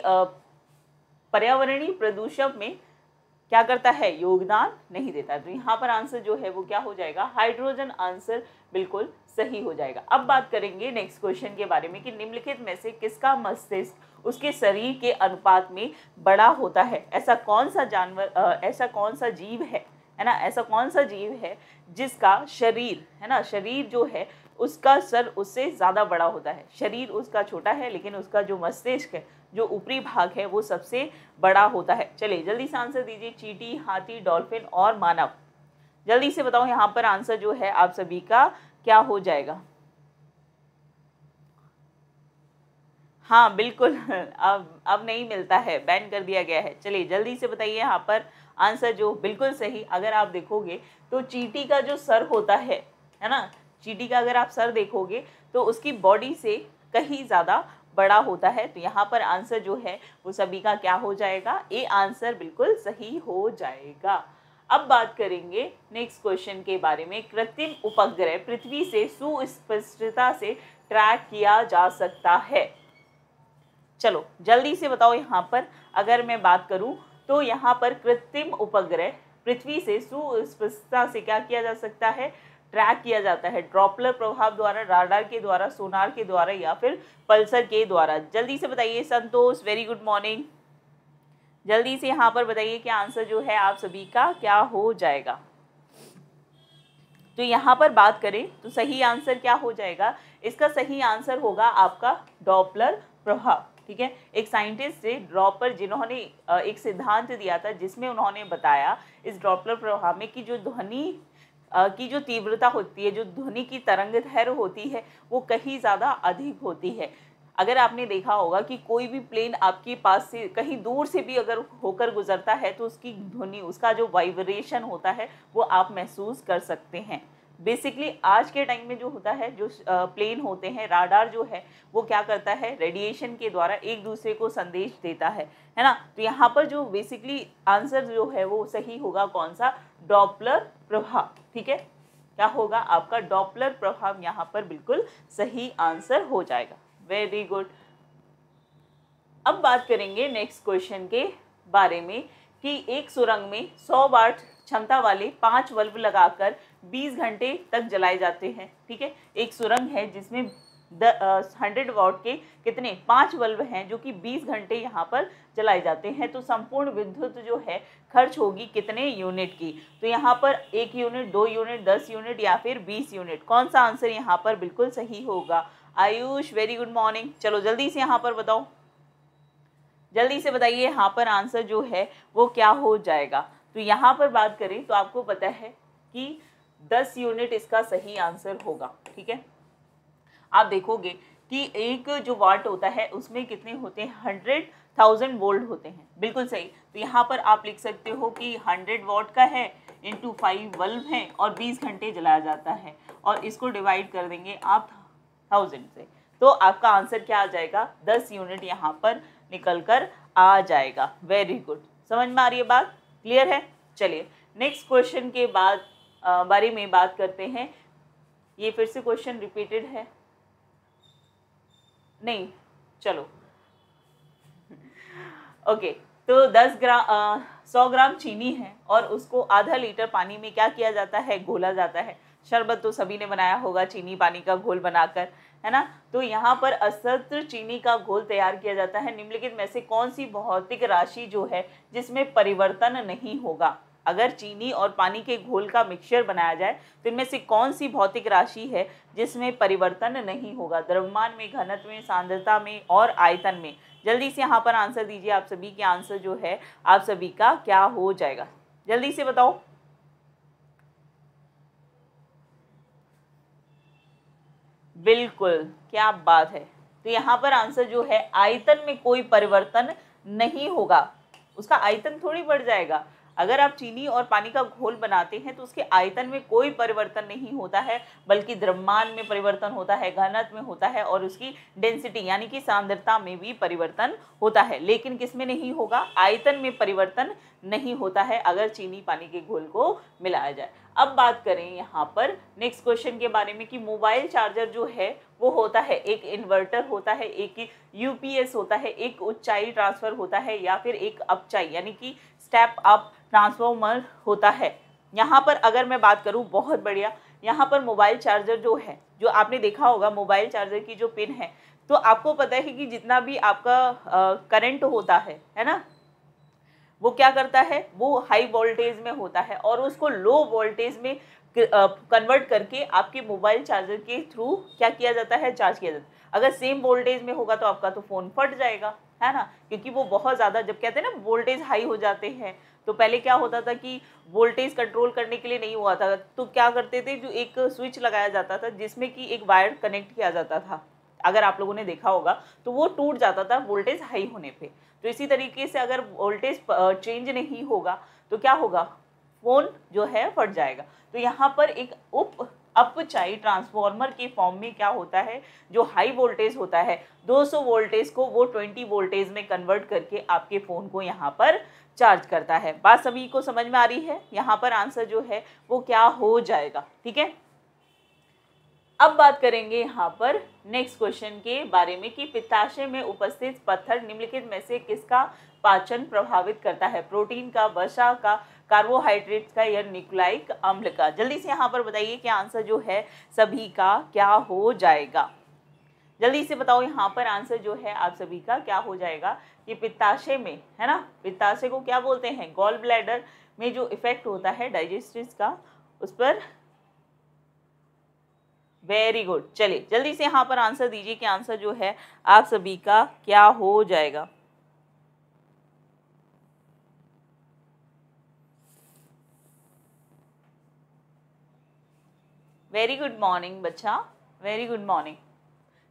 S1: पर्यावरणीय प्रदूषण में क्या करता है योगदान नहीं देता तो यहाँ पर आंसर जो है वो क्या हो जाएगा हाइड्रोजन आंसर बिल्कुल सही हो जाएगा अब बात करेंगे नेक्स्ट क्वेश्चन के बारे में कि निम्नलिखित में से किसका मस्तिष्क उसके शरीर के अनुपात में बड़ा होता है ऐसा कौन सा जानवर ऐसा कौन सा जीव है है ना ऐसा कौन सा जीव है जिसका शरीर है ना शरीर जो है उसका सर उससे ज़्यादा बड़ा होता है शरीर उसका छोटा है लेकिन उसका जो मस्तिष्क है जो ऊपरी भाग है वो सबसे बड़ा होता है चलिए जल्दी से आंसर दीजिए चीटी हाथी डॉल्फिन और मानव जल्दी से बताओ यहाँ पर आंसर जो है आप सभी का क्या हो जाएगा हाँ बिल्कुल अब अब नहीं मिलता है बैन कर दिया गया है चलिए जल्दी से बताइए यहाँ पर आंसर जो बिल्कुल सही अगर आप देखोगे तो चीटी का जो सर होता है है ना चीटी का अगर आप सर देखोगे तो उसकी बॉडी से कहीं ज़्यादा बड़ा होता है तो यहाँ पर आंसर जो है वो सभी का क्या हो जाएगा ए आंसर बिल्कुल सही हो जाएगा अब बात करेंगे नेक्स्ट क्वेश्चन के बारे में कृत्रिम उपग्रह पृथ्वी से सुस्पष्टता से ट्रैक किया जा सकता है चलो जल्दी से बताओ यहाँ पर अगर मैं बात करूँ तो यहाँ पर कृत्रिम उपग्रह पृथ्वी से सुस्पष्टता से क्या किया जा सकता है ट्रैक किया जाता है ड्रॉपलर प्रभाव द्वारा राडार के द्वारा सोनार के द्वारा या फिर पल्सर के द्वारा जल्दी से बताइए संतोष वेरी गुड मॉर्निंग जल्दी से यहाँ पर बताइए कि आंसर जो है आप सभी का क्या हो जाएगा तो यहाँ पर बात करें तो सही आंसर क्या हो जाएगा इसका सही आंसर होगा आपका डॉपलर प्रभाव ठीक है एक साइंटिस्ट थे ड्रॉपर जिन्होंने एक सिद्धांत दिया था जिसमें उन्होंने बताया इस ड्रॉपलर प्रभाव में कि जो ध्वनि की जो तीव्रता होती है जो ध्वनि की तरंग धैर्य होती है वो कहीं ज़्यादा अधिक होती है अगर आपने देखा होगा कि कोई भी प्लेन आपके पास से कहीं दूर से भी अगर होकर गुजरता है तो उसकी ध्वनि उसका जो वाइब्रेशन होता है वो आप महसूस कर सकते हैं बेसिकली आज के टाइम में जो होता है जो प्लेन होते हैं राडार जो है वो क्या करता है रेडिएशन के द्वारा एक दूसरे को संदेश देता है है ना तो यहाँ पर जो बेसिकली आंसर जो है वो सही होगा कौन सा डॉपलर प्रभाव ठीक है क्या होगा आपका डॉपलर प्रभाव यहाँ पर बिल्कुल सही आंसर हो जाएगा वेरी गुड अब बात करेंगे नेक्स्ट क्वेश्चन के बारे में कि एक सुरंग में 100 वाट क्षमता वाले पांच बल्ब लगाकर 20 घंटे तक जलाए जाते हैं ठीक है एक सुरंग है जिसमें हंड्रेड वॉट के कितने पांच बल्ब हैं जो कि बीस घंटे यहाँ पर चलाए जाते हैं तो संपूर्ण विद्युत जो है खर्च होगी कितने यूनिट की तो यहाँ पर एक यूनिट दो यूनिट दस यूनिट या फिर बीस यूनिट कौन सा आंसर यहाँ पर बिल्कुल सही होगा आयुष वेरी गुड मॉर्निंग चलो जल्दी से यहाँ पर बताओ जल्दी से बताइए यहाँ पर आंसर जो है वो क्या हो जाएगा तो यहाँ पर बात करें तो आपको पता है कि दस यूनिट इसका सही आंसर होगा ठीक है आप देखोगे कि एक जो वाट होता है उसमें कितने होते हैं हंड्रेड थाउजेंड वोल्ट होते हैं बिल्कुल सही तो यहाँ पर आप लिख सकते हो कि हंड्रेड वाट का है इंटू फाइव बल्ब हैं और बीस घंटे जलाया जाता है और इसको डिवाइड कर देंगे आप थाउजेंड से तो आपका आंसर क्या आ जाएगा दस यूनिट यहाँ पर निकल कर आ जाएगा वेरी गुड समझ में आ रही है बात क्लियर है चलिए नेक्स्ट क्वेश्चन के बाद बारे में बात करते हैं ये फिर से क्वेश्चन रिपीटेड है नहीं चलो ओके तो 10 ग्राम सौ ग्राम चीनी है और उसको आधा लीटर पानी में क्या किया जाता है घोला जाता है शरबत तो सभी ने बनाया होगा चीनी पानी का घोल बनाकर है ना तो यहाँ पर असत्र चीनी का घोल तैयार किया जाता है निम्नलिखित में से कौन सी भौतिक राशि जो है जिसमें परिवर्तन नहीं होगा अगर चीनी और पानी के घोल का मिक्सचर बनाया जाए तो इनमें से कौन सी भौतिक राशि है जिसमें परिवर्तन नहीं होगा द्रव्यमान में घनत्व में सांद्रता में और आयतन में जल्दी से यहाँ पर आंसर दीजिए आप सभी के आंसर जो है आप सभी का क्या हो जाएगा जल्दी से बताओ बिल्कुल क्या बात है तो यहाँ पर आंसर जो है आयतन में कोई परिवर्तन नहीं होगा उसका आयतन थोड़ी बढ़ जाएगा अगर आप चीनी और पानी का घोल बनाते हैं तो उसके आयतन में कोई परिवर्तन नहीं होता है बल्कि द्रव्यमान में परिवर्तन होता है घनत्व में होता है और उसकी डेंसिटी यानी कि सांद्रता में भी परिवर्तन होता है लेकिन किस में नहीं होगा आयतन में परिवर्तन नहीं होता है अगर चीनी पानी के घोल को मिलाया जाए अब बात करें यहाँ पर नेक्स्ट क्वेश्चन के बारे में कि मोबाइल चार्जर जो है वो होता है एक इन्वर्टर होता है एक यूपीएस होता है एक उच्चाई ट्रांसफ़र होता है या फिर एक अपचाई यानी कि स्टेप अप ट्रांसफॉर्मर होता है यहाँ पर अगर मैं बात करूँ बहुत बढ़िया यहाँ पर मोबाइल चार्जर जो है जो आपने देखा होगा मोबाइल चार्जर की जो पिन है तो आपको पता है कि जितना भी आपका करंट होता है है ना वो क्या करता है वो हाई वोल्टेज में होता है और उसको लो वोल्टेज में कन्वर्ट करके आपके मोबाइल चार्जर के थ्रू क्या किया जाता है चार्ज किया जाता है अगर सेम वोल्टेज में होगा तो आपका तो फ़ोन फट जाएगा है ना क्योंकि वो बहुत ज़्यादा जब कहते हैं ना वोल्टेज हाई हो जाते हैं तो पहले क्या होता था कि वोल्टेज कंट्रोल करने के लिए नहीं हुआ था तो क्या करते थे जो एक स्विच लगाया जाता था जिसमें कि एक वायर कनेक्ट किया जाता था अगर आप लोगों ने देखा होगा तो वो टूट जाता था वोल्टेज हाई होने पे तो इसी तरीके से अगर वोल्टेज चेंज नहीं होगा तो क्या होगा फ़ोन जो है फट जाएगा तो यहाँ पर एक उप अपचाई ट्रांसफॉर्मर के फॉर्म में क्या होता है जो हाई वोल्टेज होता है 200 वोल्टेज को वो 20 वोल्टेज में कन्वर्ट करके आपके फ़ोन को यहाँ पर चार्ज करता है बात सभी को समझ में आ रही है यहाँ पर आंसर जो है वो क्या हो जाएगा ठीक है अब बात करेंगे यहाँ पर नेक्स्ट क्वेश्चन के बारे में कि पित्ताशय में उपस्थित पत्थर निम्नलिखित में से किसका पाचन प्रभावित करता है प्रोटीन का वसा का कार्बोहाइड्रेट का या न्यूक्लाइक अम्ल का जल्दी से यहाँ पर बताइए कि आंसर जो है सभी का क्या हो जाएगा जल्दी से बताओ यहाँ पर आंसर जो है आप सभी का क्या हो जाएगा कि पित्ताशय में है ना पित्ताशय को क्या बोलते हैं गोल ब्लैडर में जो इफेक्ट होता है डाइजेस्टिव का उस पर वेरी गुड चलिए जल्दी से यहाँ पर आंसर दीजिए कि आंसर जो है आप सभी का क्या हो जाएगा वेरी गुड मॉर्निंग बच्चा वेरी गुड मॉर्निंग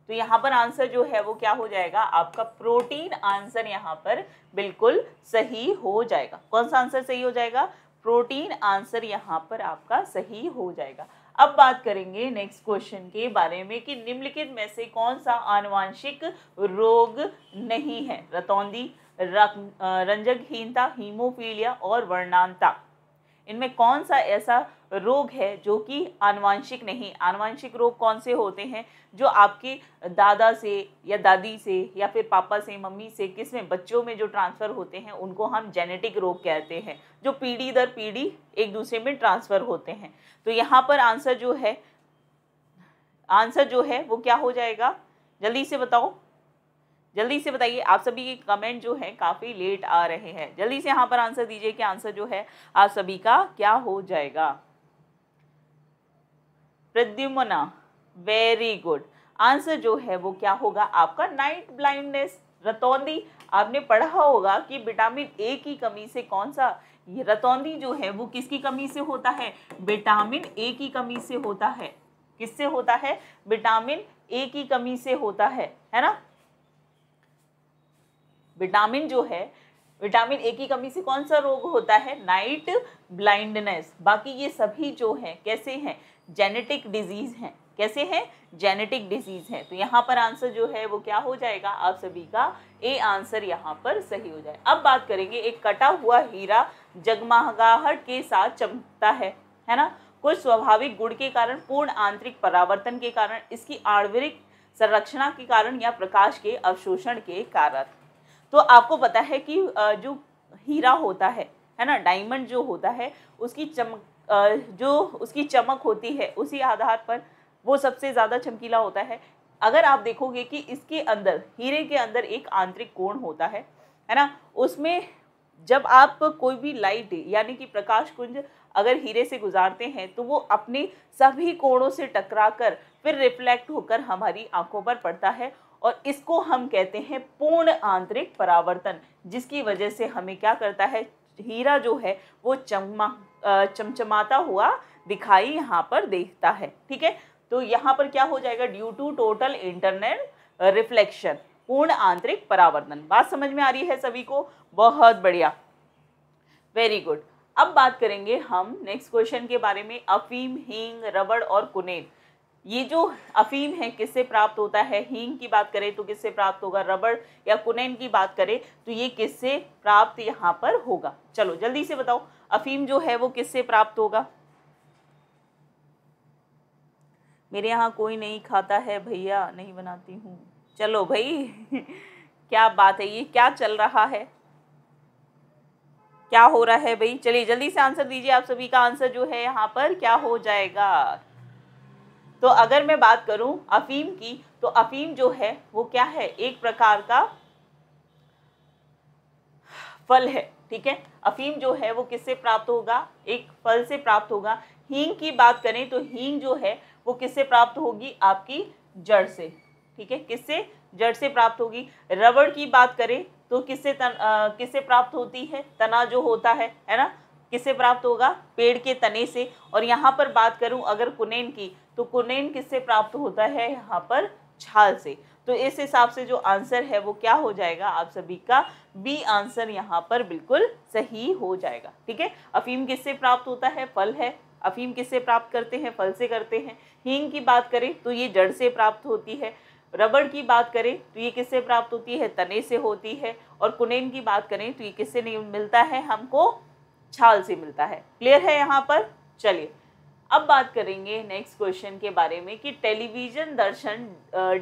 S1: तो यहाँ पर आंसर जो है वो क्या हो जाएगा आपका प्रोटीन आंसर यहाँ पर बिल्कुल सही हो जाएगा कौन सा आंसर सही हो जाएगा प्रोटीन आंसर यहाँ पर आपका सही हो जाएगा अब बात करेंगे नेक्स्ट क्वेश्चन के बारे में कि निम्नलिखित में से कौन सा आनुवांशिक रोग नहीं है रतौंदी रंजकहीनता हीमोफीलिया और वर्णांता इनमें कौन सा ऐसा रोग है जो कि आनुवंशिक नहीं आनुवंशिक रोग कौन से होते हैं जो आपके दादा से या दादी से या फिर पापा से मम्मी से किस में बच्चों में जो ट्रांसफ़र होते हैं उनको हम जेनेटिक रोग कहते हैं जो पीढ़ी दर पीढ़ी एक दूसरे में ट्रांसफ़र होते हैं तो यहाँ पर आंसर जो है आंसर जो है वो क्या हो जाएगा जल्दी से बताओ जल्दी से बताइए आप सभी के कमेंट जो है काफ़ी लेट आ रहे हैं जल्दी से यहाँ पर आंसर दीजिए कि आंसर जो है आप सभी का क्या हो जाएगा प्रद्युमना वेरी गुड आंसर जो है वो क्या होगा आपका नाइट ब्लाइंडनेस रतौंदी आपने पढ़ा होगा कि विटामिन ए की कमी से कौन सा ये रतौंदी जो है वो किसकी कमी से होता है विटामिन ए की कमी से होता है किससे होता है विटामिन ए की कमी से होता है है ना विटामिन जो है विटामिन ए की कमी से कौन सा रोग होता है नाइट ब्लाइंडनेस बाकी ये सभी जो हैं कैसे हैं जेनेटिक डिजीज़ हैं कैसे हैं जेनेटिक डिजीज़ हैं तो यहाँ पर आंसर जो है वो क्या हो जाएगा आप सभी का ए आंसर यहाँ पर सही हो जाए अब बात करेंगे एक कटा हुआ हीरा जगमगाहट के साथ चमकता है है ना कुछ स्वाभाविक गुण के कारण पूर्ण आंतरिक परावर्तन के कारण इसकी आणविक संरचना के कारण या प्रकाश के अवशोषण के कारण तो आपको पता है कि जो हीरा होता है है ना डायमंड जो होता है उसकी चमक जो उसकी चमक होती है उसी आधार पर वो सबसे ज़्यादा चमकीला होता है अगर आप देखोगे कि इसके अंदर हीरे के अंदर एक आंतरिक कोण होता है है ना उसमें जब आप कोई भी लाइट यानी कि प्रकाश कुंज अगर हीरे से गुजारते हैं तो वो अपने सभी कोणों से टकरा कर फिर रिफ्लेक्ट होकर हमारी आंखों पर पड़ता है और इसको हम कहते हैं पूर्ण आंतरिक परावर्तन जिसकी वजह से हमें क्या करता है हीरा जो है वो चमा चमचमाता हुआ दिखाई यहाँ पर देखता है ठीक है तो यहाँ पर क्या हो जाएगा due to total internal reflection पूर्ण आंतरिक परावर्तन बात समझ में आ रही है सभी को बहुत बढ़िया वेरी गुड अब बात करेंगे हम नेक्स्ट क्वेश्चन के बारे में अफीम हींग रबड़ और कुनेल ये जो अफीम है किससे प्राप्त होता है हींग की बात करें तो किससे प्राप्त होगा रबड़ या कुनेन की बात करें तो ये किससे प्राप्त यहाँ पर होगा चलो जल्दी से बताओ अफीम जो है वो किससे प्राप्त होगा मेरे यहाँ कोई नहीं खाता है भैया नहीं बनाती हूँ चलो भाई क्या बात है ये क्या चल रहा है क्या हो रहा है भाई चलिए जल्दी से आंसर दीजिए आप सभी का आंसर जो है यहाँ पर क्या हो जाएगा तो अगर मैं बात करूं अफीम की तो अफीम जो है वो क्या है एक प्रकार का फल है ठीक है अफीम जो है वो किससे प्राप्त होगा एक फल से प्राप्त होगा हींग की बात करें तो हींग जो है वो किससे प्राप्त होगी आपकी जड़ से ठीक है किससे जड़ से प्राप्त होगी रबड़ की बात करें तो किससे तन किससे प्राप्त होती है तना जो होता है है ना किससे प्राप्त होगा पेड़ के तने से और यहाँ पर बात करूँ अगर कुनेन की तो कुनेन किससे प्राप्त होता है यहाँ पर छाल से तो इस हिसाब से जो आंसर है वो क्या हो जाएगा आप सभी का बी आंसर यहाँ पर बिल्कुल सही हो जाएगा ठीक है अफीम किससे प्राप्त होता है फल है अफीम किससे प्राप्त करते हैं फल से करते हैं हींग की बात करें तो ये जड़ से प्राप्त होती है रबड़ की बात करें तो ये किससे प्राप्त होती है तने से होती है और कुनेन की बात करें तो ये किससे नहीं मिलता है हमको छाल से मिलता है क्लियर है यहाँ पर चलिए अब बात करेंगे नेक्स्ट क्वेश्चन के बारे में कि टेलीविजन दर्शन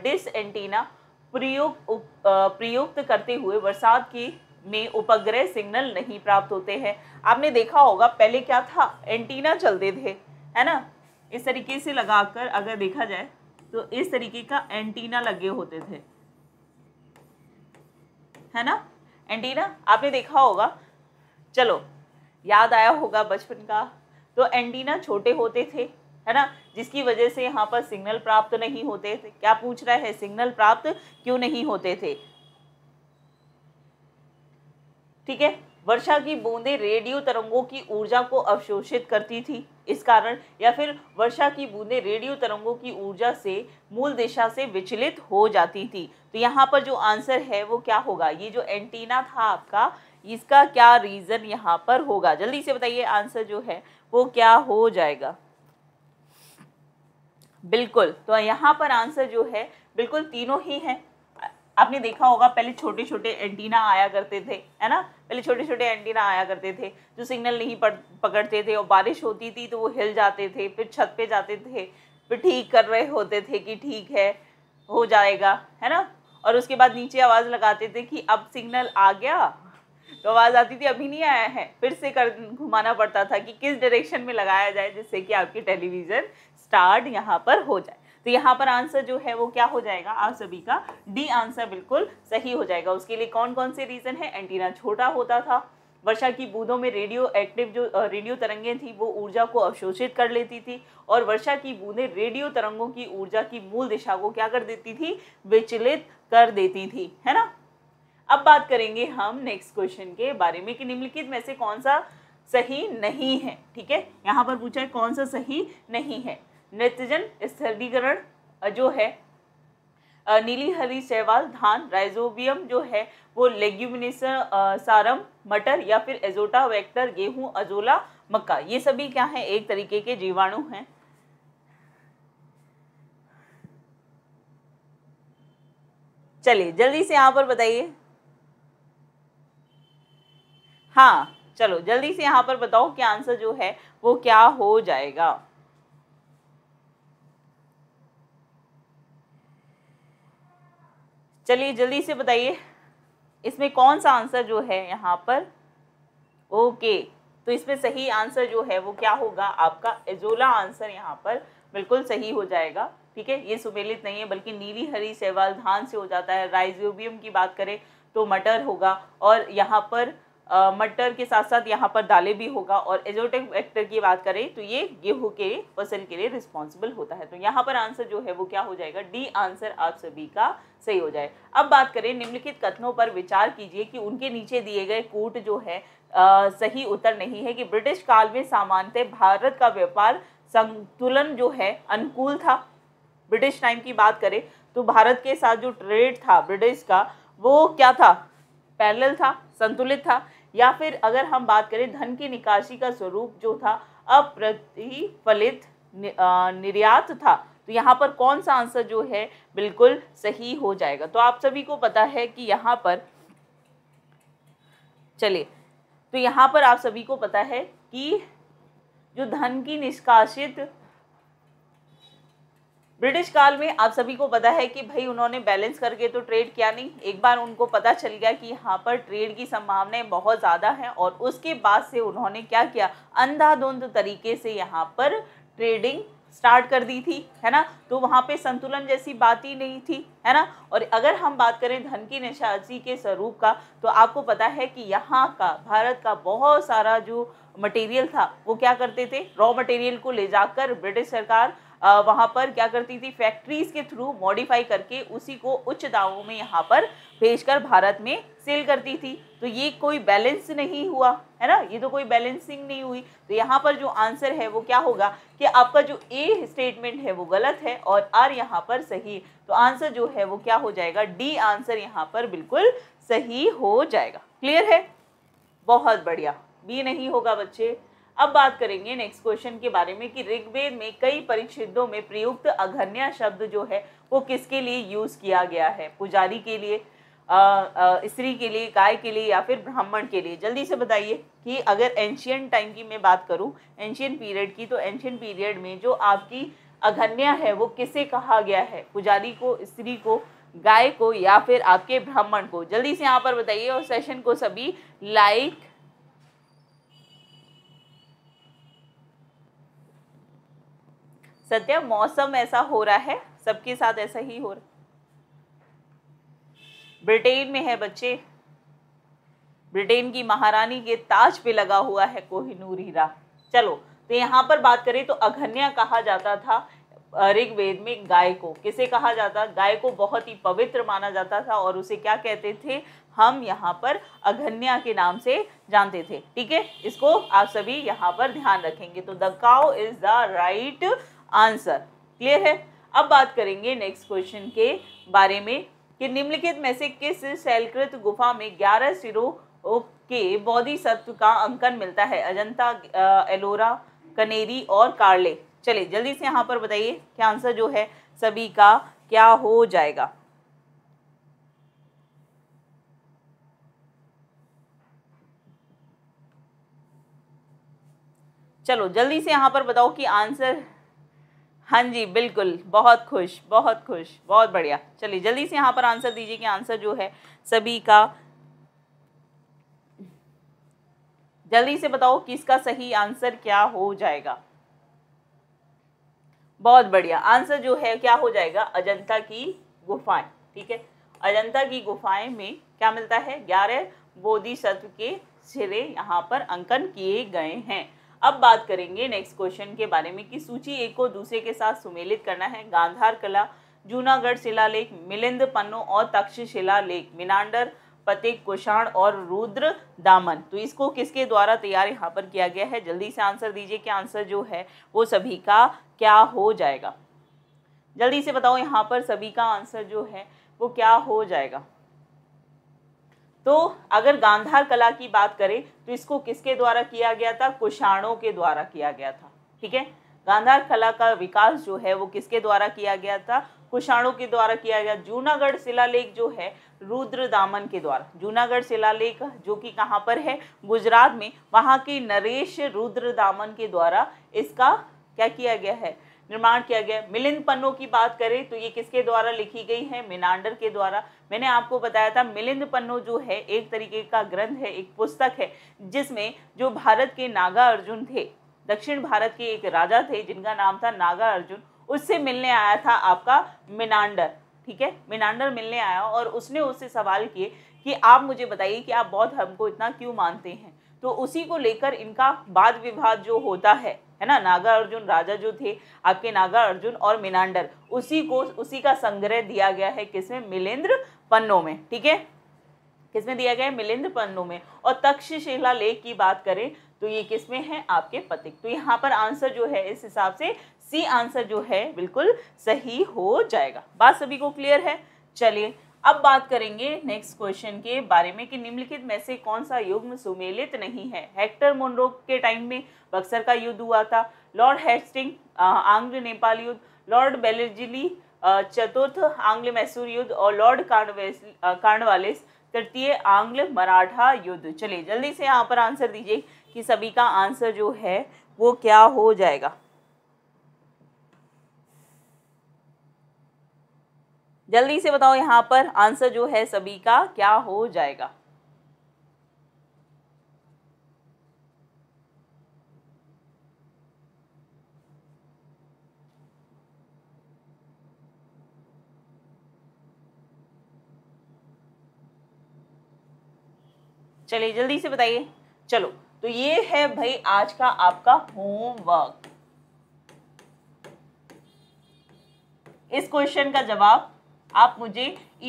S1: डिस एंटीना प्रयोग प्रयुक्त करते हुए बरसात की में उपग्रह सिग्नल नहीं प्राप्त होते हैं आपने देखा होगा पहले क्या था एंटीना चलते थे है ना इस तरीके से लगाकर अगर देखा जाए तो इस तरीके का एंटीना लगे होते थे है ना एंटीना आपने देखा होगा चलो याद आया होगा बचपन का तो एंडीना छोटे होते थे है ना जिसकी वजह से यहाँ पर सिग्नल प्राप्त नहीं होते थे क्या पूछ रहा है सिग्नल प्राप्त क्यों नहीं होते थे ठीक है वर्षा की बूंदें रेडियो तरंगों की ऊर्जा को अवशोषित करती थी इस कारण या फिर वर्षा की बूंदें रेडियो तरंगों की ऊर्जा से मूल दिशा से विचलित हो जाती थी तो यहाँ पर जो आंसर है वो क्या होगा ये जो एंटीना था आपका इसका क्या रीज़न यहाँ पर होगा जल्दी से बताइए आंसर जो है वो क्या हो जाएगा बिल्कुल तो यहाँ पर आंसर जो है बिल्कुल तीनों ही हैं आपने देखा होगा पहले छोटे छोटे एंटीना आया करते थे है ना पहले छोटे छोटे एंटीना आया करते थे जो सिग्नल नहीं पकड़ते थे और बारिश होती थी तो वो हिल जाते थे फिर छत पे जाते थे फिर ठीक कर रहे होते थे कि ठीक है हो जाएगा है ना और उसके बाद नीचे आवाज़ लगाते थे कि अब सिग्नल आ गया तो आवाज़ आती थी अभी नहीं आया है फिर से कर घुमाना पड़ता था कि किस डायरेक्शन में लगाया जाए जिससे कि आपकी टेलीविज़न स्टार्ट यहाँ पर हो जाए तो यहाँ पर आंसर जो है वो क्या हो जाएगा आप सभी का डी आंसर बिल्कुल सही हो जाएगा उसके लिए कौन कौन से रीज़न है एंटीना छोटा होता था वर्षा की बूंदों में रेडियो एक्टिव जो रेडियो तरंगें थी वो ऊर्जा को अवशोषित कर लेती थी और वर्षा की बूंदें रेडियो तरंगों की ऊर्जा की मूल दिशा को क्या कर देती थी विचलित कर देती थी है ना अब बात करेंगे हम नेक्स्ट क्वेश्चन के बारे में कि निम्नलिखित में से कौन सा सही नहीं है ठीक है यहाँ पर पूछा है कौन सा सही नहीं है नृत्यजन स्थलीकरण जो है नीली हरी शैवाल धान राइजोबियम जो है वो लेग्यूमिनेस सारम मटर या फिर एजोटा वेक्टर गेहूं अजोला मक्का ये सभी क्या है एक तरीके के जीवाणु हैं चलिए जल्दी से यहाँ पर बताइए हाँ चलो जल्दी से यहाँ पर बताओ कि आंसर जो है वो क्या हो जाएगा चलिए जल्दी से बताइए इसमें कौन सा आंसर जो है यहाँ पर ओके तो इसमें सही आंसर जो है वो क्या होगा आपका एजोला आंसर यहाँ पर बिल्कुल सही हो जाएगा ठीक है ये सुमेलित नहीं है बल्कि नीली हरी सेवाल धान से हो जाता है राइजोबियम की बात करें तो मटर होगा और यहाँ पर मटर के साथ साथ यहाँ पर दालें भी होगा और एजोटिक वेक्टर की बात करें तो ये गेहूँ के फसल के लिए रिस्पॉन्सिबल होता है तो यहाँ पर आंसर जो है वो क्या हो जाएगा डी आंसर आप सभी का सही हो जाए अब बात करें निम्नलिखित कथनों पर विचार कीजिए कि उनके नीचे दिए गए कोट जो है आ, सही उत्तर नहीं है कि ब्रिटिश काल में सामान्यतः भारत का व्यापार संतुलन जो है अनुकूल था ब्रिटिश टाइम की बात करें तो भारत के साथ जो ट्रेड था ब्रिटिश का वो क्या था पैरल था संतुलित था या फिर अगर हम बात करें धन की निकासी का स्वरूप जो था अप्रतिफलित निर्यात था तो यहाँ पर कौन सा आंसर जो है बिल्कुल सही हो जाएगा तो आप सभी को पता है कि यहाँ पर चलिए तो यहाँ पर आप सभी को पता है कि जो धन की निष्कासित ब्रिटिश काल में आप सभी को पता है कि भाई उन्होंने बैलेंस करके तो ट्रेड किया नहीं एक बार उनको पता चल गया कि यहाँ पर ट्रेड की संभावनाएं बहुत ज़्यादा हैं और उसके बाद से उन्होंने क्या किया अंधाधुंध तरीके से यहाँ पर ट्रेडिंग स्टार्ट कर दी थी है ना तो वहाँ पे संतुलन जैसी बात ही नहीं थी है ना और अगर हम बात करें धन की निशासी के स्वरूप का तो आपको पता है कि यहाँ का भारत का बहुत सारा जो मटेरियल था वो क्या करते थे रॉ मटेरियल को ले जाकर ब्रिटिश सरकार वहाँ पर क्या करती थी फैक्ट्रीज के थ्रू मॉडिफाई करके उसी को उच्च दामों में यहाँ पर भेजकर भारत में सेल करती थी तो ये कोई बैलेंस नहीं हुआ है ना ये तो कोई बैलेंसिंग नहीं हुई तो यहाँ पर जो आंसर है वो क्या होगा कि आपका जो ए स्टेटमेंट है वो गलत है और आर यहाँ पर सही तो आंसर जो है वो क्या हो जाएगा डी आंसर यहाँ पर बिल्कुल सही हो जाएगा क्लियर है बहुत बढ़िया बी नहीं होगा बच्चे अब बात करेंगे नेक्स्ट क्वेश्चन के बारे में कि ऋग्वेद में कई परिच्छेदों में प्रयुक्त अघन्या शब्द जो है वो किसके लिए यूज किया गया है पुजारी के लिए स्त्री के लिए गाय के लिए या फिर ब्राह्मण के लिए जल्दी से बताइए कि अगर एंशियन टाइम की मैं बात करूं एंशियन पीरियड की तो एंशियंट पीरियड में जो आपकी अघन्या है वो किसे कहा गया है पुजारी को स्त्री को गाय को या फिर आपके ब्राह्मण को जल्दी से यहाँ पर बताइए और सेशन को सभी लाइक सत्या मौसम ऐसा हो रहा है सबके साथ ऐसा ही हो रहा ब्रिटेन में है बच्चे ब्रिटेन की महारानी के ताज पे लगा हुआ है कोहिनूर हीरा चलो तो यहाँ पर बात करें तो अघन्या कहा जाता था ऋग्वेद में गाय को किसे कहा जाता गाय को बहुत ही पवित्र माना जाता था और उसे क्या कहते थे हम यहाँ पर अघन्या के नाम से जानते थे ठीक है इसको आप सभी यहाँ पर ध्यान रखेंगे तो the cow is the right answer clear है अब बात करेंगे नेक्स्ट क्वेश्चन के बारे में कि निम्नलिखित में से किस शैलकृत गुफा में ग्यारह सिरों के बौद्धि सत्व का अंकन मिलता है अजंता एलोरा कनेरी और कार्ले चले जल्दी से यहाँ पर बताइए कि आंसर जो है सभी का क्या हो जाएगा चलो जल्दी से यहाँ पर बताओ कि आंसर हाँ जी बिल्कुल बहुत खुश बहुत खुश बहुत बढ़िया चलिए जल्दी से यहाँ पर आंसर दीजिए कि आंसर जो है सभी का जल्दी से बताओ कि इसका सही आंसर क्या हो जाएगा बहुत बढ़िया आंसर जो है क्या हो जाएगा अजंता की गुफाएं ठीक है अजंता की गुफाएं में क्या मिलता है ग्यारह बोधिसत्व के सिरे यहाँ पर अंकन किए गए हैं अब बात करेंगे नेक्स्ट क्वेश्चन के बारे में कि सूची एक को दूसरे के साथ सुमेलित करना है गांधार कला जूनागढ़ शिलालेख मिलिंद पन्नो और तक्षशिला लेख मिनांडर पतिक कुषाण और रुद्र दामन तो इसको किसके द्वारा तैयार यहाँ पर किया गया है जल्दी से आंसर दीजिए कि आंसर जो है वो सभी का क्या हो जाएगा जल्दी से बताओ यहाँ पर सभी का आंसर जो है वो क्या हो जाएगा तो अगर गांधार कला की बात करें तो इसको किसके द्वारा किया गया था कुषाणों के द्वारा किया गया था ठीक है गांधार कला का विकास जो है वो किसके द्वारा किया गया था कुषाणों के द्वारा किया गया जूनागढ़ शिलालेख जो है रुद्र दामन के द्वारा जूनागढ़ शिलालेख जो कि कहाँ पर है गुजरात में वहाँ के नरेश रुद्र दामन के द्वारा इसका क्या किया गया है निर्माण किया गया मिलिंद पन्नों की बात करें तो ये किसके द्वारा लिखी गई है मिनांडर के द्वारा मैंने आपको बताया था मिलिंद पन्नो जो है एक तरीके का ग्रंथ है एक पुस्तक है जिसमें जो भारत के नागा अर्जुन थे दक्षिण भारत के एक राजा थे जिनका नाम था नागा अर्जुन उससे मिलने आया था आपका मिनांडर ठीक है मिनांडर मिलने आया और उसने उससे सवाल किए कि आप मुझे बताइए कि आप बौद्ध धर्म को इतना क्यों मानते हैं तो उसी को लेकर इनका वाद विवाद जो होता है है ना नागा अर्जुन राजा जो थे आपके नागा अर्जुन और मिनांडर उसी को उसी का संग्रह दिया गया है किसमें मिलेंद्र पन्नों में ठीक है किसमें दिया गया है मिलेंद्र पन्नों में और तक्षशिला लेख की बात करें तो ये किसमें है आपके पतिक तो यहाँ पर आंसर जो है इस हिसाब से सी आंसर जो है बिल्कुल सही हो जाएगा बात सभी को क्लियर है चलिए अब बात करेंगे नेक्स्ट क्वेश्चन के बारे में कि निम्नलिखित में से कौन सा युग्म सुमेलित नहीं है हेक्टर मोनरो के टाइम में बक्सर का युद्ध हुआ था लॉर्ड हेस्टिंग आंग्ल नेपाल युद्ध लॉर्ड बेलजिली चतुर्थ आंग्ल मैसूर युद्ध और लॉर्ड कार्डवालिस तृतीय आंग्ल मराठा युद्ध चलिए जल्दी से यहाँ पर आंसर दीजिए कि सभी का आंसर जो है वो क्या हो जाएगा जल्दी से बताओ यहाँ पर आंसर जो है सभी का क्या हो जाएगा चलिए जल्दी से बताइए चलो तो ये है भाई आज का आपका होमवर्क इस क्वेश्चन का जवाब आप मुझे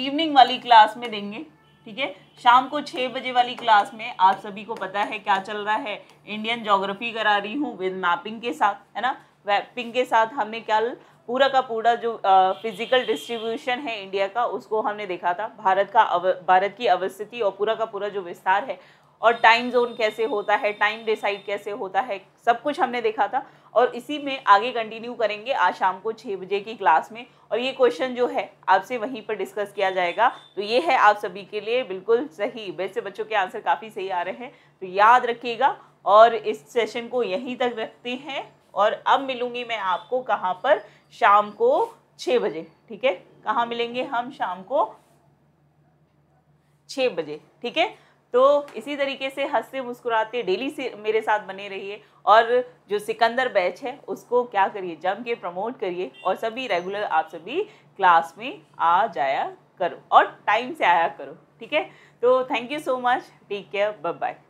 S1: इवनिंग वाली क्लास में देंगे ठीक है शाम को छः बजे वाली क्लास में आप सभी को पता है क्या चल रहा है इंडियन जोग्राफी करा रही हूँ विद मैपिंग के साथ है ना मैपिंग के साथ हमने कल पूरा का पूरा जो फिजिकल डिस्ट्रीब्यूशन है इंडिया का उसको हमने देखा था भारत का अव, भारत की अवस्थिति और पूरा का पूरा जो विस्तार है और टाइम जोन कैसे होता है टाइम डिसाइड कैसे होता है सब कुछ हमने देखा था और इसी में आगे कंटिन्यू करेंगे आज शाम को छः बजे की क्लास में और ये क्वेश्चन जो है आपसे वहीं पर डिस्कस किया जाएगा तो ये है आप सभी के लिए बिल्कुल सही वैसे बच्चों के आंसर काफ़ी सही आ रहे हैं तो याद रखिएगा और इस सेशन को यहीं तक रखते हैं और अब मिलूंगी मैं आपको कहाँ पर शाम को छः बजे ठीक है कहाँ मिलेंगे हम शाम को छः बजे ठीक है तो इसी तरीके से हंसते मुस्कुराते डेली से मेरे साथ बने रहिए और जो सिकंदर बैच है उसको क्या करिए जम के प्रमोट करिए और सभी रेगुलर आप सभी क्लास में आ जाया करो और टाइम से आया करो ठीक है तो thank you so much take care bye bye